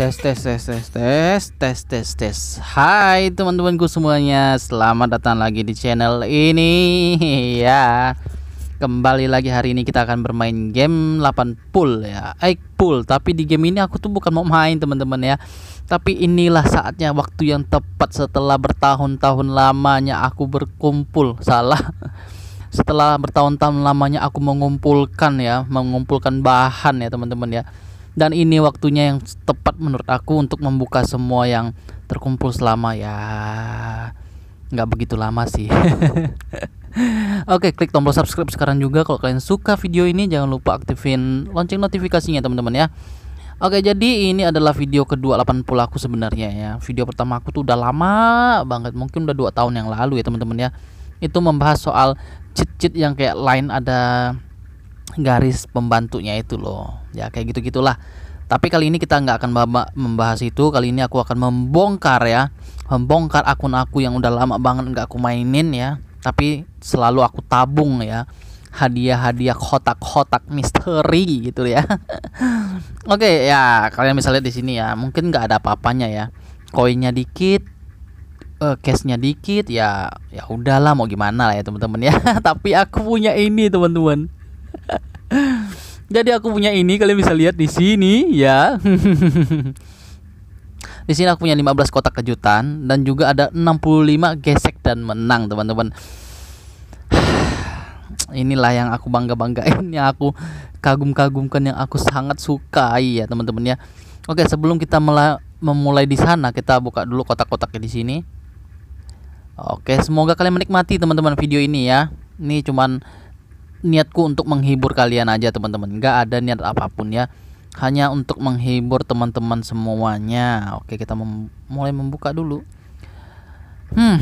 Tes tes tes tes tes tes tes tes. Hai teman-temanku semuanya, selamat datang lagi di channel ini. ya. Kembali lagi hari ini kita akan bermain game 8 pool ya. 8 pool, tapi di game ini aku tuh bukan mau main teman-teman ya. Tapi inilah saatnya waktu yang tepat setelah bertahun-tahun lamanya aku berkumpul. Salah setelah bertahun-tahun lamanya aku mengumpulkan ya, mengumpulkan bahan ya teman-teman ya dan ini waktunya yang tepat menurut aku untuk membuka semua yang terkumpul selama ya nggak begitu lama sih Oke, klik tombol subscribe sekarang juga kalau kalian suka video ini jangan lupa aktifin lonceng notifikasinya teman-teman ya. Oke, jadi ini adalah video kedua 80 aku sebenarnya ya. Video pertama aku tuh udah lama banget, mungkin udah dua tahun yang lalu ya teman-teman ya. Itu membahas soal cheat-cheat yang kayak lain ada garis pembantunya itu loh ya kayak gitu gitulah tapi kali ini kita nggak akan membahas itu kali ini aku akan membongkar ya membongkar akun aku yang udah lama banget nggak aku mainin ya tapi selalu aku tabung ya hadiah-hadiah kotak-kotak misteri gitu ya oke ya kalian bisa lihat di sini ya mungkin nggak ada apa-apanya ya koinnya dikit uh, eh, cashnya dikit ya ya udahlah mau gimana lah ya teman-teman ya tapi aku punya ini teman-teman jadi aku punya ini, kalian bisa lihat di sini ya. di sini aku punya 15 kotak kejutan dan juga ada 65 gesek dan menang, teman-teman. Inilah yang aku bangga-banggain, yang aku kagum-kagumkan, yang aku sangat sukai ya, teman-teman ya. Oke, sebelum kita memulai di sana, kita buka dulu kotak-kotaknya di sini. Oke, semoga kalian menikmati teman-teman video ini ya. Ini cuman niatku untuk menghibur kalian aja teman-teman nggak ada niat apapun ya hanya untuk menghibur teman-teman semuanya oke kita mem mulai membuka dulu hmm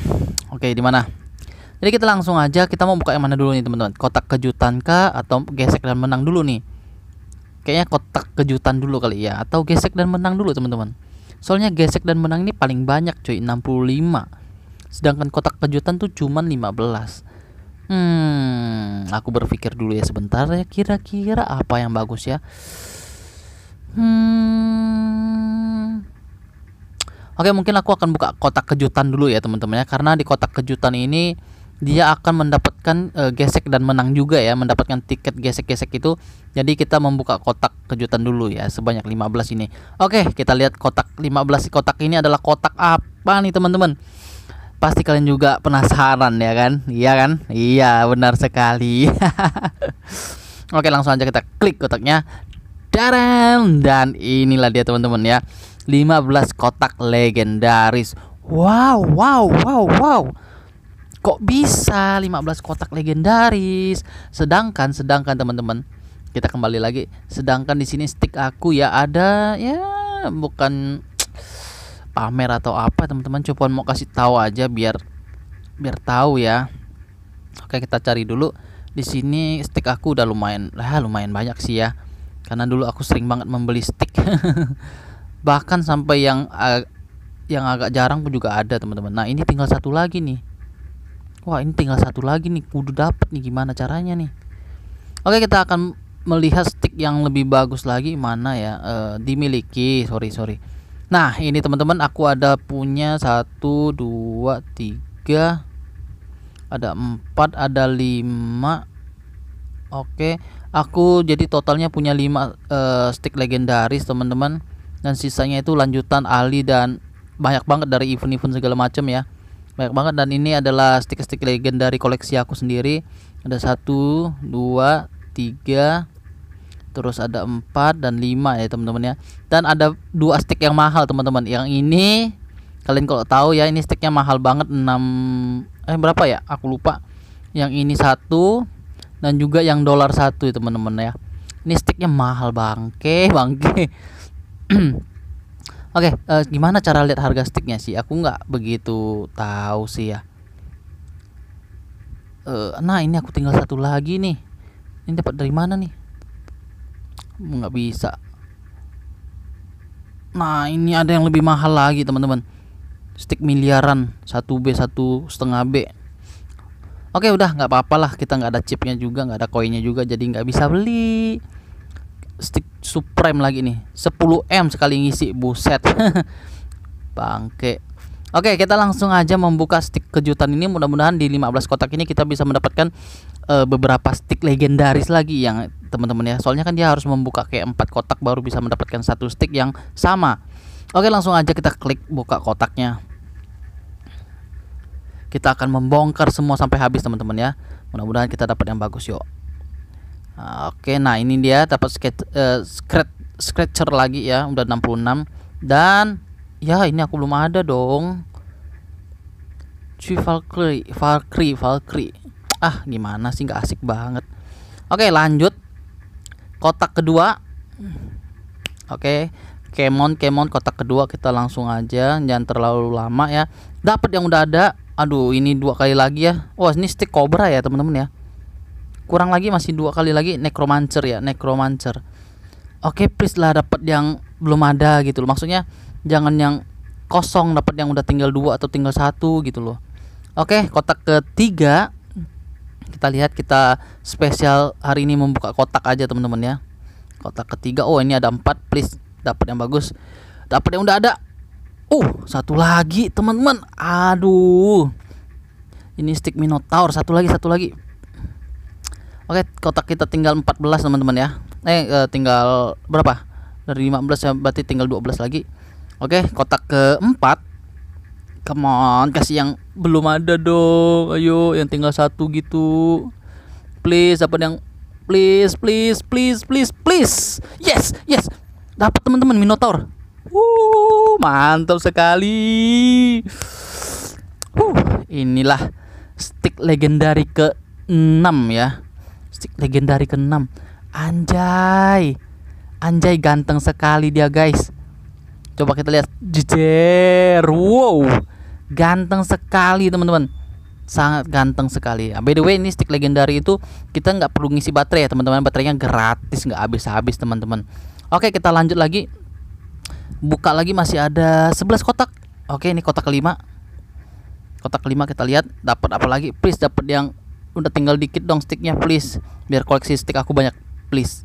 oke di mana jadi kita langsung aja kita mau buka yang mana dulu nih teman-teman kotak kejutan kah atau gesek dan menang dulu nih kayaknya kotak kejutan dulu kali ya atau gesek dan menang dulu teman-teman soalnya gesek dan menang ini paling banyak cuy 65 sedangkan kotak kejutan tuh cuman 15 Hmm, aku berpikir dulu ya sebentar ya kira-kira apa yang bagus ya. Hmm. Oke, mungkin aku akan buka kotak kejutan dulu ya teman-teman ya karena di kotak kejutan ini dia akan mendapatkan e, gesek dan menang juga ya, mendapatkan tiket gesek-gesek itu. Jadi kita membuka kotak kejutan dulu ya sebanyak 15 ini. Oke, kita lihat kotak 15 kotak ini adalah kotak apa nih teman-teman? pasti kalian juga penasaran ya kan? Iya kan? Iya, benar sekali. Oke, langsung aja kita klik kotaknya. Daram dan inilah dia teman-teman ya. 15 kotak legendaris. Wow, wow, wow, wow. Kok bisa 15 kotak legendaris? Sedangkan sedangkan teman-teman, kita kembali lagi. Sedangkan di sini stick aku ya ada ya bukan pamer atau apa teman-teman cuma mau kasih tahu aja biar biar tahu ya oke kita cari dulu di sini stick aku udah lumayan lah lumayan banyak sih ya karena dulu aku sering banget membeli stick bahkan sampai yang yang agak jarang pun juga ada teman-teman nah ini tinggal satu lagi nih wah ini tinggal satu lagi nih kudu dapet nih gimana caranya nih oke kita akan melihat stick yang lebih bagus lagi mana ya e, dimiliki sorry sorry Nah, ini teman-teman aku ada punya satu dua tiga ada empat ada lima Oke, aku jadi totalnya punya lima uh, stick legendaris, teman-teman. Dan sisanya itu lanjutan Ali dan banyak banget dari event-event segala macam ya. Banyak banget dan ini adalah stick-stick legendaris koleksi aku sendiri. Ada satu dua tiga terus ada 4 dan 5 ya teman-teman ya dan ada dua stick yang mahal teman-teman yang ini kalian kalau tahu ya ini sticknya mahal banget 6 eh berapa ya aku lupa yang ini satu dan juga yang dolar satu ya teman-teman ya ini sticknya mahal bangke bangke Oke, okay, uh, eh, gimana cara lihat harga sticknya sih? Aku nggak begitu tahu sih ya. Uh, nah ini aku tinggal satu lagi nih. Ini dapat dari mana nih? nggak bisa nah ini ada yang lebih mahal lagi teman-teman stick miliaran 1B satu setengah B Oke udah nggak apa-apa lah kita nggak ada chipnya juga nggak ada koinnya juga jadi nggak bisa beli stick Supreme lagi nih 10M sekali ngisi buset bangke Oke kita langsung aja membuka stick kejutan ini mudah-mudahan di 15 kotak ini kita bisa mendapatkan uh, beberapa stick legendaris lagi yang teman-teman ya soalnya kan dia harus membuka kayak empat kotak baru bisa mendapatkan satu stick yang sama oke langsung aja kita klik buka kotaknya kita akan membongkar semua sampai habis teman-teman ya mudah-mudahan kita dapat yang bagus yuk oke nah ini dia dapat skate, uh, scratcher lagi ya udah 66 dan ya ini aku belum ada dong Valkyrie Valkyrie Valkyrie ah gimana sih nggak asik banget oke lanjut kotak kedua oke okay. kemon kemon kotak kedua kita langsung aja jangan terlalu lama ya dapat yang udah ada aduh ini dua kali lagi ya wah ini stick cobra ya teman-teman ya kurang lagi masih dua kali lagi necromancer ya necromancer oke okay, please lah dapat yang belum ada gitu loh maksudnya jangan yang kosong dapat yang udah tinggal dua atau tinggal satu gitu loh oke okay, kotak ketiga kita lihat kita spesial hari ini membuka kotak aja teman-teman ya kotak ketiga oh ini ada empat please dapat yang bagus dapat yang udah ada uh satu lagi teman-teman aduh ini stick minotaur satu lagi satu lagi oke kotak kita tinggal 14 teman-teman ya eh, eh, tinggal berapa dari 15 ya berarti tinggal 12 lagi oke kotak keempat Come on, kasih yang belum ada dong. Ayo, yang tinggal satu gitu. Please, apa yang please, please, please, please, please. Yes, yes. Dapat teman-teman Minotaur. uh mantap sekali. Uh, inilah stick legendari ke-6 ya. Stick legendari ke-6. Anjay. Anjay ganteng sekali dia, guys. Coba kita lihat. Jejer. Wow ganteng sekali teman-teman sangat ganteng sekali ah, By the way ini stick legendary itu kita nggak perlu ngisi baterai ya teman-teman baterainya gratis nggak habis-habis teman-teman Oke kita lanjut lagi buka lagi masih ada 11 kotak Oke ini kotak kelima kotak kelima kita lihat dapat apa lagi please dapat yang udah tinggal dikit dong sticknya please biar koleksi stick aku banyak please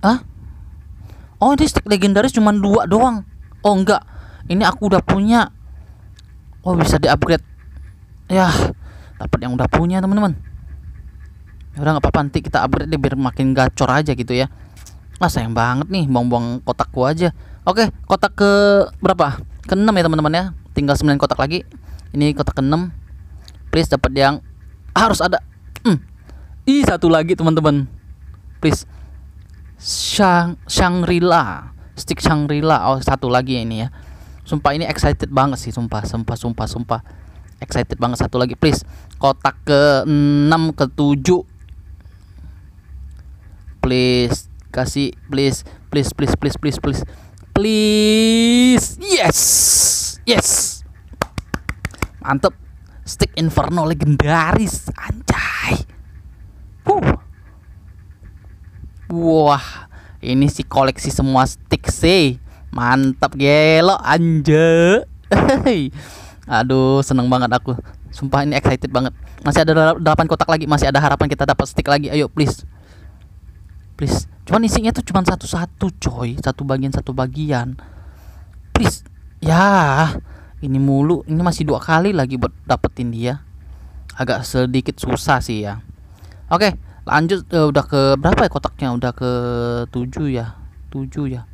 ah Oh ini stick legendaris cuma dua doang Oh enggak ini aku udah punya oh bisa di upgrade ya dapat yang udah punya teman-teman ya udah nggak apa-apa nanti kita upgrade deh biar makin gacor aja gitu ya ah sayang banget nih buang-buang kotakku aja oke kotak ke berapa ke 6 ya teman-teman ya tinggal 9 kotak lagi ini kotak ke 6 please dapat yang harus ada hmm. i satu lagi teman-teman please Shang Shangri-La stick Shangri-La oh satu lagi ini ya sumpah ini excited banget sih sumpah sumpah sumpah sumpah excited banget satu lagi please kotak ke 6 ke 7 please kasih please please please please please please please yes yes mantep stick inferno legendaris anjay huh. wah ini sih koleksi semua stick sih Mantap gelo anje. Aduh, seneng banget aku. Sumpah ini excited banget. Masih ada 8 kotak lagi, masih ada harapan kita dapat stick lagi. Ayo please. Please. Cuman isinya tuh cuman satu-satu, coy. Satu bagian satu bagian. Please. Ya. Ini mulu, ini masih dua kali lagi buat dapetin dia. Agak sedikit susah sih ya. Oke, lanjut uh, udah ke berapa ya kotaknya? Udah ke 7 ya. 7 ya.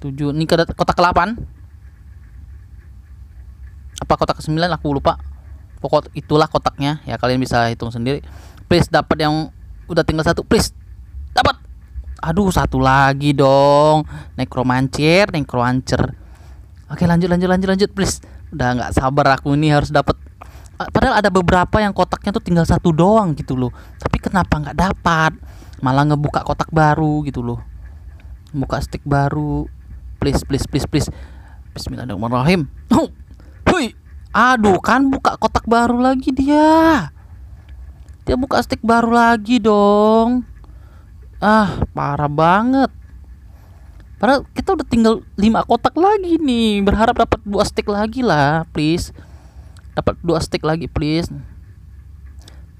7 ini kota ke-8 apa kotak ke-9 aku lupa pokok itulah kotaknya ya kalian bisa hitung sendiri please dapat yang udah tinggal satu please dapat aduh satu lagi dong necromancer necromancer oke lanjut lanjut lanjut lanjut please udah nggak sabar aku ini harus dapat padahal ada beberapa yang kotaknya tuh tinggal satu doang gitu loh tapi kenapa nggak dapat malah ngebuka kotak baru gitu loh buka stick baru please please please please Bismillahirrahmanirrahim oh. Hui Aduh kan buka kotak baru lagi dia Dia buka stick baru lagi dong Ah parah banget Padahal kita udah tinggal 5 kotak lagi nih Berharap dapat dua stick lagi lah please Dapat dua stick lagi please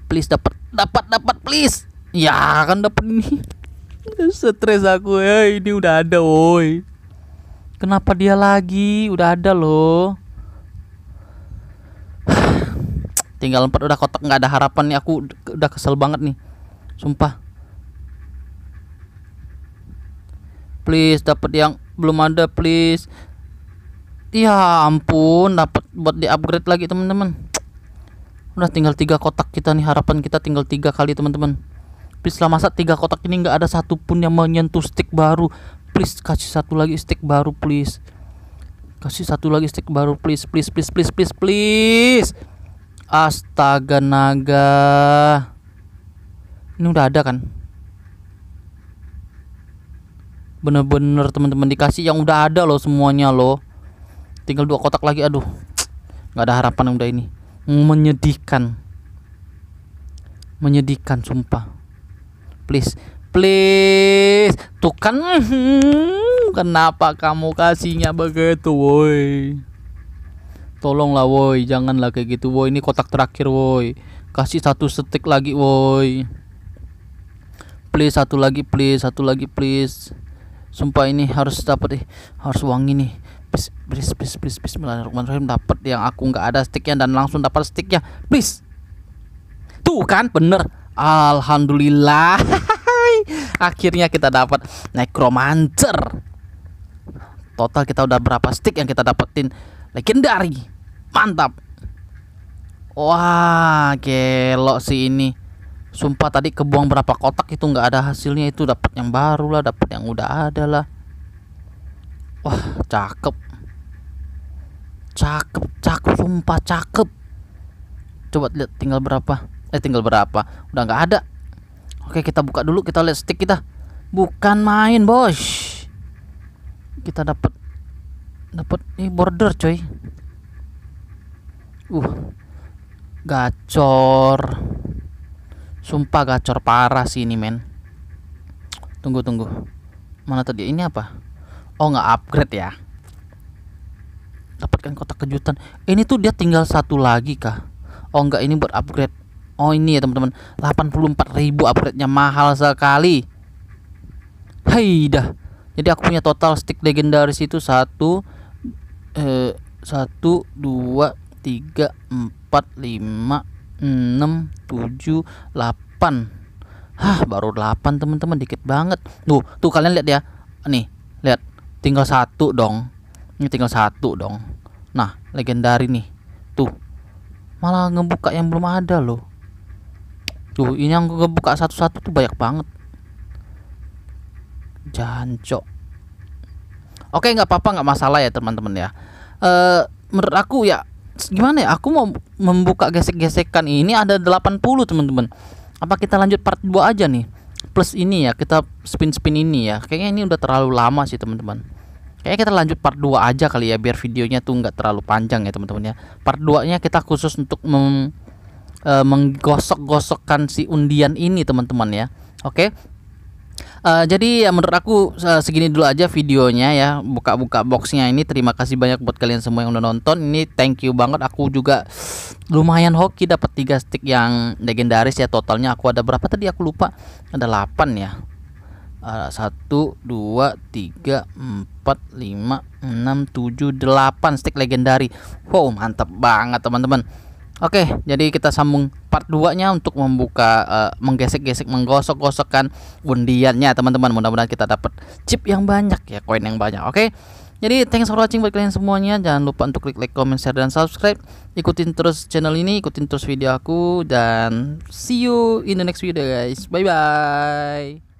Please dapat dapat dapat please Ya kan dapat ini Stres aku ya ini udah ada woi Kenapa dia lagi? Udah ada loh. Tinggal empat udah kotak nggak ada harapan nih. Aku udah kesel banget nih. Sumpah. Please dapat yang belum ada please. Ya ampun, dapat buat di upgrade lagi teman-teman. Udah tinggal tiga kotak kita nih harapan kita tinggal tiga kali teman-teman. Tapi selama masa tiga kotak ini nggak ada satupun yang menyentuh stick baru please kasih satu lagi stick baru please kasih satu lagi stick baru please please please please please please astaga naga ini udah ada kan bener-bener teman-teman dikasih yang udah ada loh semuanya loh tinggal dua kotak lagi aduh nggak ada harapan udah ini menyedihkan menyedihkan sumpah please please tuh kan hmm, kenapa kamu kasihnya begitu woi tolonglah woi janganlah kayak gitu woi ini kotak terakhir woi kasih satu stick lagi woi please satu lagi please satu lagi please sumpah ini harus dapat eh harus wangi nih please please please please bismillahirrahmanirrahim dapat yang aku nggak ada sticknya dan langsung dapat sticknya please tuh kan bener alhamdulillah Akhirnya kita dapat Necromancer. Total kita udah berapa stick yang kita dapetin? Legendari. Mantap. Wah, gelok sih ini. Sumpah tadi kebuang berapa kotak itu nggak ada hasilnya itu dapat yang baru lah, dapat yang udah ada lah. Wah, cakep. Cakep, cakep, sumpah cakep. Coba lihat tinggal berapa. Eh, tinggal berapa? Udah nggak ada. Oke kita buka dulu kita lihat stick kita bukan main bos kita dapat dapat ini border coy uh gacor sumpah gacor parah sih ini men tunggu tunggu mana tadi ini apa oh nggak upgrade ya dapatkan kotak kejutan ini tuh dia tinggal satu lagi kah oh nggak ini buat upgrade Oh ini ya teman-teman ribu upgrade-nya mahal sekali Hei dah Jadi aku punya total stick legendaris itu satu eh, satu dua tiga empat lima enam tujuh delapan Hah baru delapan teman-teman dikit banget Tuh tuh kalian lihat ya Nih lihat tinggal satu dong Ini tinggal satu dong Nah legendaris nih Tuh malah ngebuka yang belum ada loh ini yang gue buka satu-satu tuh banyak banget. Jancok. Oke, nggak apa-apa, nggak masalah ya teman-teman ya. e, menurut aku ya gimana ya? Aku mau membuka gesek-gesekan ini ada 80 teman-teman. Apa kita lanjut part 2 aja nih? Plus ini ya, kita spin-spin ini ya. Kayaknya ini udah terlalu lama sih teman-teman. Kayaknya kita lanjut part 2 aja kali ya biar videonya tuh nggak terlalu panjang ya teman-teman ya. Part 2-nya kita khusus untuk mem uh, menggosok-gosokkan si undian ini teman-teman ya oke okay? Eh, jadi ya menurut aku uh, segini dulu aja videonya ya buka-buka boxnya ini terima kasih banyak buat kalian semua yang udah nonton ini thank you banget aku juga lumayan hoki dapat tiga stick yang legendaris ya totalnya aku ada berapa tadi aku lupa ada 8 ya satu dua tiga empat lima enam tujuh delapan stick legendaris wow mantap banget teman-teman Oke, jadi kita sambung part 2-nya untuk membuka uh, menggesek-gesek, menggosok-gosokkan undiannya, teman-teman. Mudah-mudahan kita dapat chip yang banyak ya, koin yang banyak. Oke. Jadi thanks for watching buat kalian semuanya. Jangan lupa untuk klik like, comment, share dan subscribe. Ikutin terus channel ini, ikutin terus video aku dan see you in the next video guys. Bye bye.